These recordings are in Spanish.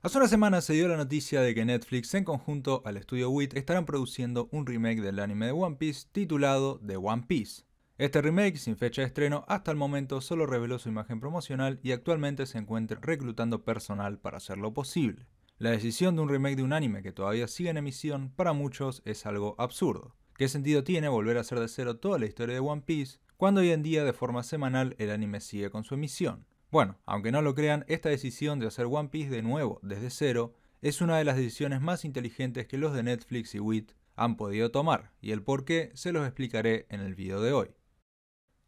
Hace una semana se dio la noticia de que Netflix en conjunto al estudio WIT estarán produciendo un remake del anime de One Piece titulado The One Piece. Este remake, sin fecha de estreno, hasta el momento solo reveló su imagen promocional y actualmente se encuentra reclutando personal para hacerlo posible. La decisión de un remake de un anime que todavía sigue en emisión para muchos es algo absurdo. ¿Qué sentido tiene volver a hacer de cero toda la historia de One Piece cuando hoy en día de forma semanal el anime sigue con su emisión? Bueno, aunque no lo crean, esta decisión de hacer One Piece de nuevo, desde cero, es una de las decisiones más inteligentes que los de Netflix y WIT han podido tomar, y el por qué se los explicaré en el video de hoy.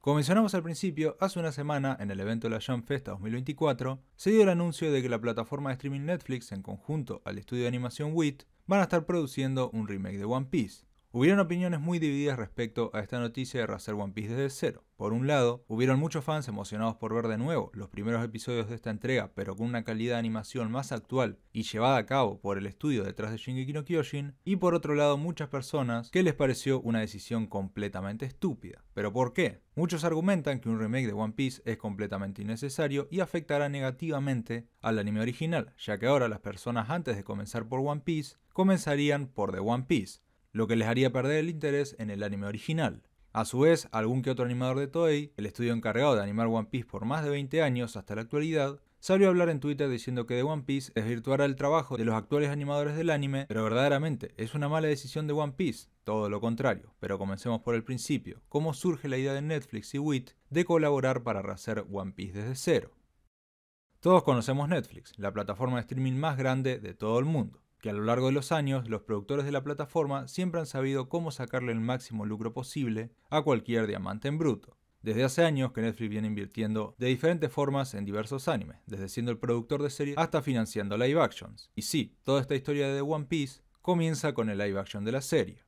Como mencionamos al principio, hace una semana, en el evento de la Jump Festa 2024, se dio el anuncio de que la plataforma de streaming Netflix, en conjunto al estudio de animación WIT, van a estar produciendo un remake de One Piece. Hubieron opiniones muy divididas respecto a esta noticia de rehacer One Piece desde cero. Por un lado, hubieron muchos fans emocionados por ver de nuevo los primeros episodios de esta entrega, pero con una calidad de animación más actual y llevada a cabo por el estudio detrás de Shingeki no Kyojin, y por otro lado muchas personas que les pareció una decisión completamente estúpida. ¿Pero por qué? Muchos argumentan que un remake de One Piece es completamente innecesario y afectará negativamente al anime original, ya que ahora las personas antes de comenzar por One Piece comenzarían por The One Piece, lo que les haría perder el interés en el anime original. A su vez, algún que otro animador de Toei, el estudio encargado de animar One Piece por más de 20 años hasta la actualidad, salió a hablar en Twitter diciendo que The One Piece es virtual el trabajo de los actuales animadores del anime, pero verdaderamente es una mala decisión de One Piece, todo lo contrario. Pero comencemos por el principio, cómo surge la idea de Netflix y WIT de colaborar para rehacer One Piece desde cero. Todos conocemos Netflix, la plataforma de streaming más grande de todo el mundo que a lo largo de los años los productores de la plataforma siempre han sabido cómo sacarle el máximo lucro posible a cualquier diamante en bruto. Desde hace años que Netflix viene invirtiendo de diferentes formas en diversos animes, desde siendo el productor de series hasta financiando live actions. Y sí, toda esta historia de The One Piece comienza con el live action de la serie.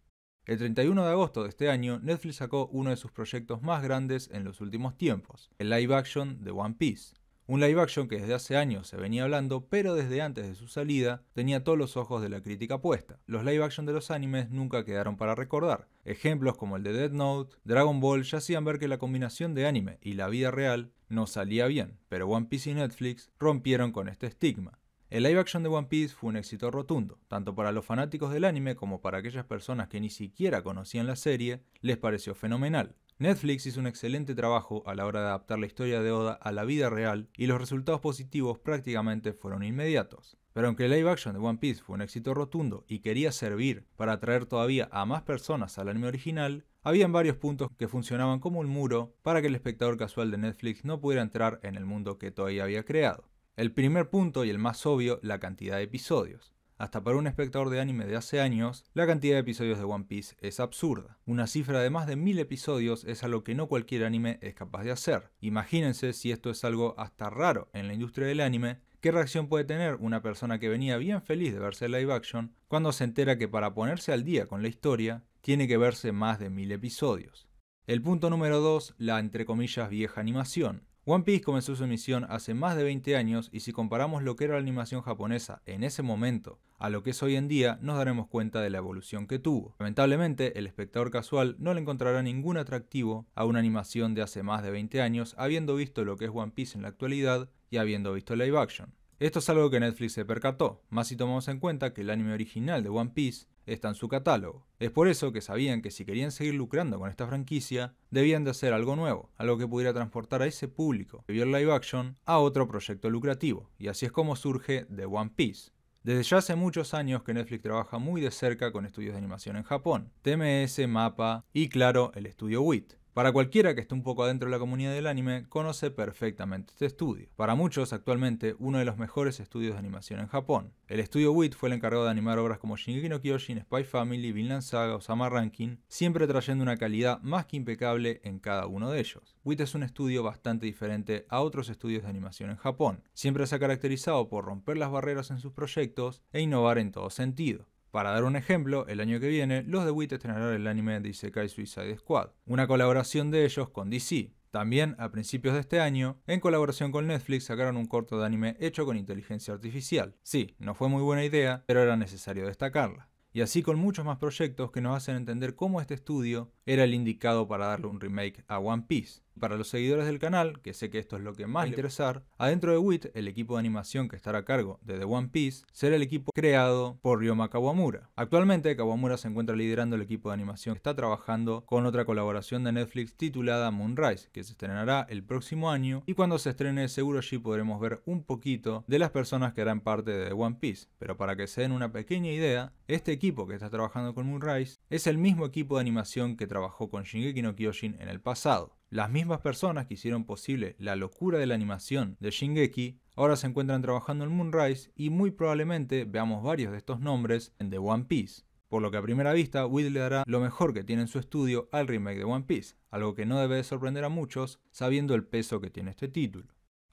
El 31 de agosto de este año, Netflix sacó uno de sus proyectos más grandes en los últimos tiempos, el live action de One Piece, un live action que desde hace años se venía hablando, pero desde antes de su salida tenía todos los ojos de la crítica puesta. Los live action de los animes nunca quedaron para recordar. Ejemplos como el de Dead Note, Dragon Ball ya hacían ver que la combinación de anime y la vida real no salía bien, pero One Piece y Netflix rompieron con este estigma. El live action de One Piece fue un éxito rotundo, tanto para los fanáticos del anime como para aquellas personas que ni siquiera conocían la serie, les pareció fenomenal. Netflix hizo un excelente trabajo a la hora de adaptar la historia de Oda a la vida real y los resultados positivos prácticamente fueron inmediatos. Pero aunque el live action de One Piece fue un éxito rotundo y quería servir para atraer todavía a más personas al anime original, habían varios puntos que funcionaban como un muro para que el espectador casual de Netflix no pudiera entrar en el mundo que todavía había creado. El primer punto y el más obvio, la cantidad de episodios hasta para un espectador de anime de hace años, la cantidad de episodios de One Piece es absurda. Una cifra de más de mil episodios es algo que no cualquier anime es capaz de hacer. Imagínense si esto es algo hasta raro en la industria del anime, qué reacción puede tener una persona que venía bien feliz de verse live action cuando se entera que para ponerse al día con la historia tiene que verse más de mil episodios. El punto número 2, la entre comillas vieja animación. One Piece comenzó su emisión hace más de 20 años y si comparamos lo que era la animación japonesa en ese momento a lo que es hoy en día, nos daremos cuenta de la evolución que tuvo. Lamentablemente, el espectador casual no le encontrará ningún atractivo a una animación de hace más de 20 años, habiendo visto lo que es One Piece en la actualidad y habiendo visto live action. Esto es algo que Netflix se percató, más si tomamos en cuenta que el anime original de One Piece está en su catálogo. Es por eso que sabían que si querían seguir lucrando con esta franquicia, debían de hacer algo nuevo, algo que pudiera transportar a ese público que vio live action a otro proyecto lucrativo, y así es como surge The One Piece. Desde ya hace muchos años que Netflix trabaja muy de cerca con estudios de animación en Japón, TMS, MAPA y claro, el estudio WIT. Para cualquiera que esté un poco adentro de la comunidad del anime, conoce perfectamente este estudio. Para muchos, actualmente, uno de los mejores estudios de animación en Japón. El estudio WIT fue el encargado de animar obras como Shingeki no Kyojin, Spy Family, Vinland Saga o Sama Ranking, siempre trayendo una calidad más que impecable en cada uno de ellos. WIT es un estudio bastante diferente a otros estudios de animación en Japón. Siempre se ha caracterizado por romper las barreras en sus proyectos e innovar en todo sentido. Para dar un ejemplo, el año que viene, los de WIT estrenarán el anime de Isekai Suicide Squad, una colaboración de ellos con DC. También, a principios de este año, en colaboración con Netflix, sacaron un corto de anime hecho con inteligencia artificial. Sí, no fue muy buena idea, pero era necesario destacarla. Y así con muchos más proyectos que nos hacen entender cómo este estudio era el indicado para darle un remake a One Piece. Para los seguidores del canal, que sé que esto es lo que más interesar, adentro de WIT, el equipo de animación que estará a cargo de The One Piece, será el equipo creado por Ryoma Kawamura. Actualmente, Kawamura se encuentra liderando el equipo de animación que está trabajando con otra colaboración de Netflix titulada Moonrise, que se estrenará el próximo año, y cuando se estrene seguro allí podremos ver un poquito de las personas que harán parte de The One Piece. Pero para que se den una pequeña idea, este equipo que está trabajando con Moonrise es el mismo equipo de animación que trabajó con Shingeki no Kyojin en el pasado. Las mismas personas que hicieron posible la locura de la animación de Shingeki ahora se encuentran trabajando en Moonrise y muy probablemente veamos varios de estos nombres en The One Piece. Por lo que a primera vista, Will le dará lo mejor que tiene en su estudio al remake de One Piece, algo que no debe de sorprender a muchos sabiendo el peso que tiene este título.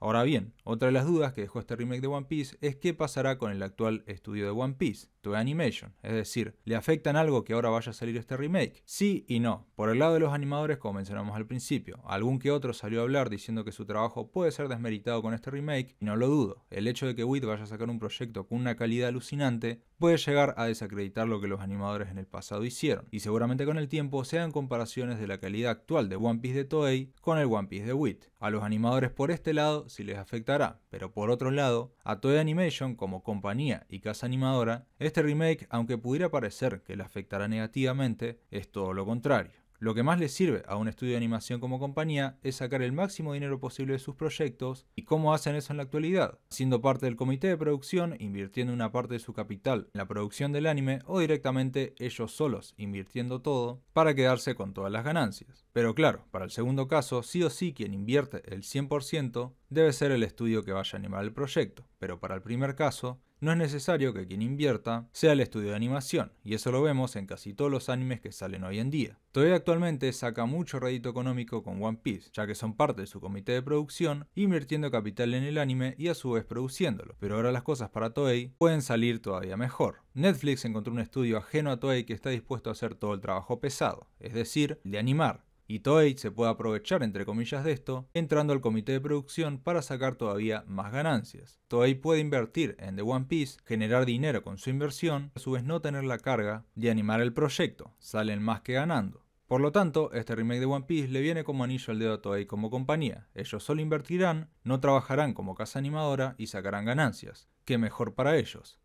Ahora bien, otra de las dudas que dejó este remake de One Piece es qué pasará con el actual estudio de One Piece, Toei Animation, es decir, ¿le afectan algo que ahora vaya a salir este remake? Sí y no. Por el lado de los animadores, como mencionamos al principio, algún que otro salió a hablar diciendo que su trabajo puede ser desmeritado con este remake, y no lo dudo. El hecho de que Wit vaya a sacar un proyecto con una calidad alucinante puede llegar a desacreditar lo que los animadores en el pasado hicieron, y seguramente con el tiempo sean comparaciones de la calidad actual de One Piece de Toei con el One Piece de WIT. A los animadores por este lado sí les afectará, pero por otro lado, a Toei Animation como compañía y casa animadora, este remake, aunque pudiera parecer que le afectará negativamente, es todo lo contrario. Lo que más les sirve a un estudio de animación como compañía es sacar el máximo dinero posible de sus proyectos y cómo hacen eso en la actualidad, siendo parte del comité de producción, invirtiendo una parte de su capital en la producción del anime o directamente ellos solos invirtiendo todo para quedarse con todas las ganancias. Pero claro, para el segundo caso, sí o sí quien invierte el 100% debe ser el estudio que vaya a animar el proyecto, pero para el primer caso, no es necesario que quien invierta sea el estudio de animación, y eso lo vemos en casi todos los animes que salen hoy en día. Toei actualmente saca mucho rédito económico con One Piece, ya que son parte de su comité de producción, invirtiendo capital en el anime y a su vez produciéndolo, pero ahora las cosas para Toei pueden salir todavía mejor. Netflix encontró un estudio ajeno a Toei que está dispuesto a hacer todo el trabajo pesado, es decir, de animar, y Toei se puede aprovechar entre comillas de esto, entrando al comité de producción para sacar todavía más ganancias. Toei puede invertir en The One Piece, generar dinero con su inversión, a su vez no tener la carga de animar el proyecto, salen más que ganando. Por lo tanto, este remake de One Piece le viene como anillo al dedo a Toei como compañía. Ellos solo invertirán, no trabajarán como casa animadora y sacarán ganancias. ¿Qué mejor para ellos?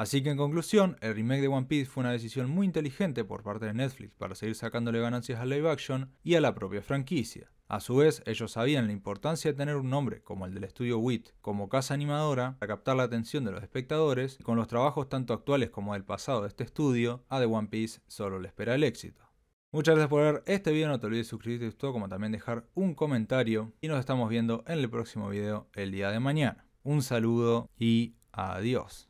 Así que en conclusión, el remake de One Piece fue una decisión muy inteligente por parte de Netflix para seguir sacándole ganancias al live action y a la propia franquicia. A su vez, ellos sabían la importancia de tener un nombre como el del estudio WIT como casa animadora para captar la atención de los espectadores y con los trabajos tanto actuales como del pasado de este estudio, a The One Piece solo le espera el éxito. Muchas gracias por ver este video, no te olvides suscribirte y todo, como también dejar un comentario y nos estamos viendo en el próximo video el día de mañana. Un saludo y adiós.